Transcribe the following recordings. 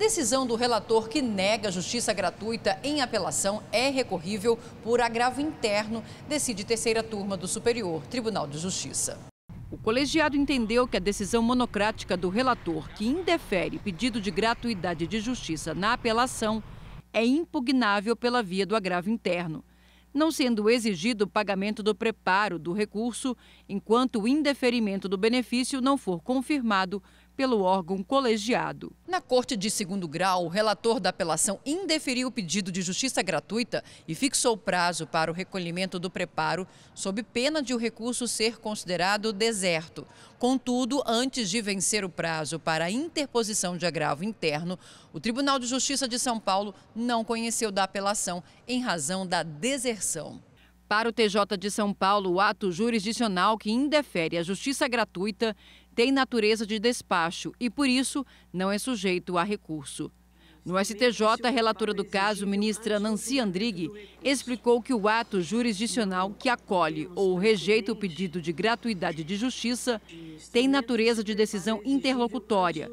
Decisão do relator que nega justiça gratuita em apelação é recorrível por agravo interno, decide terceira turma do Superior Tribunal de Justiça. O colegiado entendeu que a decisão monocrática do relator, que indefere pedido de gratuidade de justiça na apelação, é impugnável pela via do agravo interno, não sendo exigido o pagamento do preparo do recurso enquanto o indeferimento do benefício não for confirmado pelo órgão colegiado. Na Corte de Segundo Grau, o relator da apelação indeferiu o pedido de justiça gratuita e fixou prazo para o recolhimento do preparo, sob pena de o recurso ser considerado deserto. Contudo, antes de vencer o prazo para a interposição de agravo interno, o Tribunal de Justiça de São Paulo não conheceu da apelação em razão da deserção. Para o TJ de São Paulo, o ato jurisdicional que indefere a justiça gratuita tem natureza de despacho e, por isso, não é sujeito a recurso. No STJ, a relatora do caso, ministra Nancy Andrighi, explicou que o ato jurisdicional que acolhe ou rejeita o pedido de gratuidade de justiça tem natureza de decisão interlocutória,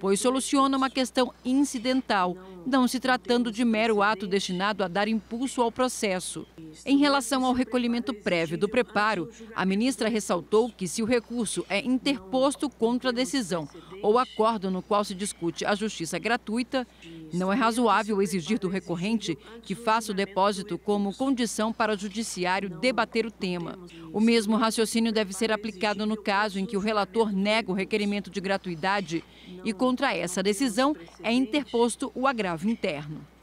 pois soluciona uma questão incidental, não se tratando de mero ato destinado a dar impulso ao processo. Em relação ao recolhimento prévio do preparo, a ministra ressaltou que se o recurso é interposto contra a decisão ou acordo no qual se discute a justiça gratuita, não é razoável exigir do recorrente que faça o depósito como condição para o judiciário debater o tema. O mesmo raciocínio deve ser aplicado no caso em que o relator nega o requerimento de gratuidade e, contra essa decisão, é interposto o agravo interno.